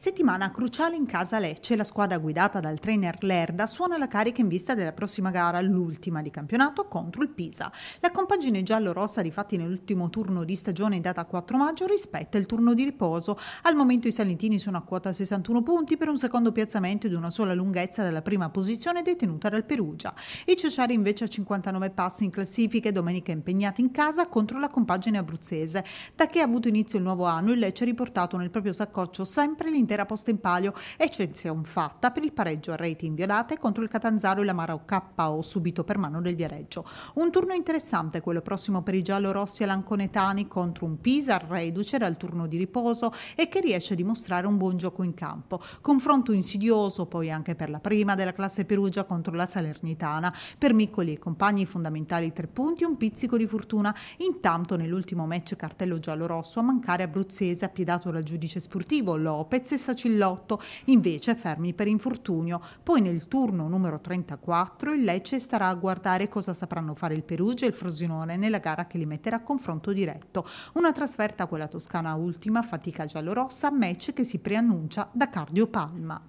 Settimana cruciale in casa Lecce, la squadra guidata dal trainer Lerda suona la carica in vista della prossima gara, l'ultima di campionato, contro il Pisa. La compagine giallo-rossa, difatti nell'ultimo turno di stagione in data 4 maggio, rispetta il turno di riposo. Al momento i salentini sono a quota 61 punti per un secondo piazzamento di una sola lunghezza dalla prima posizione detenuta dal Perugia. I ciociari invece a 59 passi in classifica e domenica impegnati in casa contro la compagine abruzzese. Da che ha avuto inizio il nuovo anno, il Lecce ha riportato nel proprio saccoccio sempre l'interno intera posta in palio, eccezione fatta per il pareggio a reti inviolate contro il Catanzaro e la Marao KO subito per mano del Viareggio. Un turno interessante quello prossimo per i giallorossi e l'Anconetani contro un Pisa reduce dal turno di riposo e che riesce a dimostrare un buon gioco in campo. Confronto insidioso poi anche per la prima della classe Perugia contro la Salernitana. Per Miccoli e compagni fondamentali tre punti e un pizzico di fortuna. Intanto nell'ultimo match cartello giallo-rosso a mancare abruzzese appiedato dal giudice sportivo Lopez e Sacillotto, invece fermi per infortunio. Poi nel turno numero 34 il Lecce starà a guardare cosa sapranno fare il Perugia e il Frosinone nella gara che li metterà a confronto diretto. Una trasferta a quella toscana ultima, fatica giallorossa, match che si preannuncia da Cardio Palma.